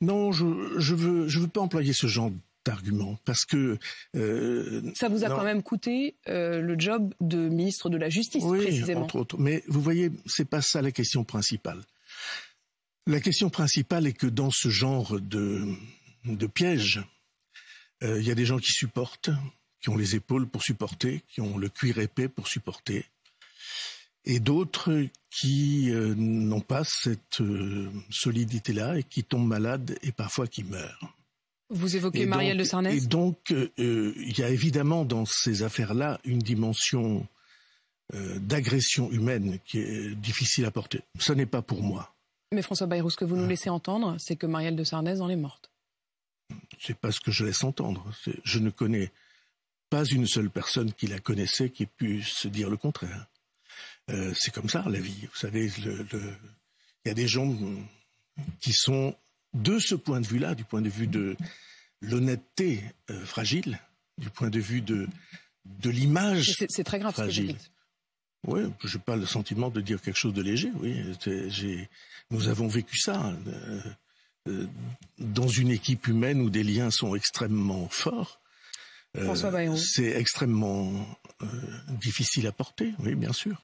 non, je ne veux je veux pas employer ce genre d'argument parce que euh, ça vous a quand même coûté euh, le job de ministre de la Justice précisément. entre autres. Mais vous voyez, c'est pas ça la question principale. La question principale est que dans ce genre de de piège, euh, il y a des gens qui supportent, qui ont les épaules pour supporter, qui ont le cuir épais pour supporter, et d'autres qui euh, n'ont pas cette euh, solidité-là et qui tombent malades et parfois qui meurent. Vous évoquez Marielle de Sarnez Et donc, euh, il y a évidemment dans ces affaires-là une dimension d'agression humaine qui est difficile à porter. Ce n'est pas pour moi. Mais François Bayrou, ce que vous nous laissez entendre, c'est que Marielle de Sarnez en est morte. C'est pas ce que je laisse entendre. Je ne connais pas une seule personne qui la connaissait qui ait pu se dire le contraire. Euh, c'est comme ça la vie. Vous savez, il y a des gens qui sont de ce point de vue-là, du point de vue de l'honnêteté euh, fragile, du point de vue de, de l'image. C'est très grave fragile. ce Oui, je n'ai pas le sentiment de dire quelque chose de léger. Oui, nous avons vécu ça euh, dans une équipe humaine où des liens sont extrêmement forts. c'est extrêmement difficile à porter, oui, bien sûr.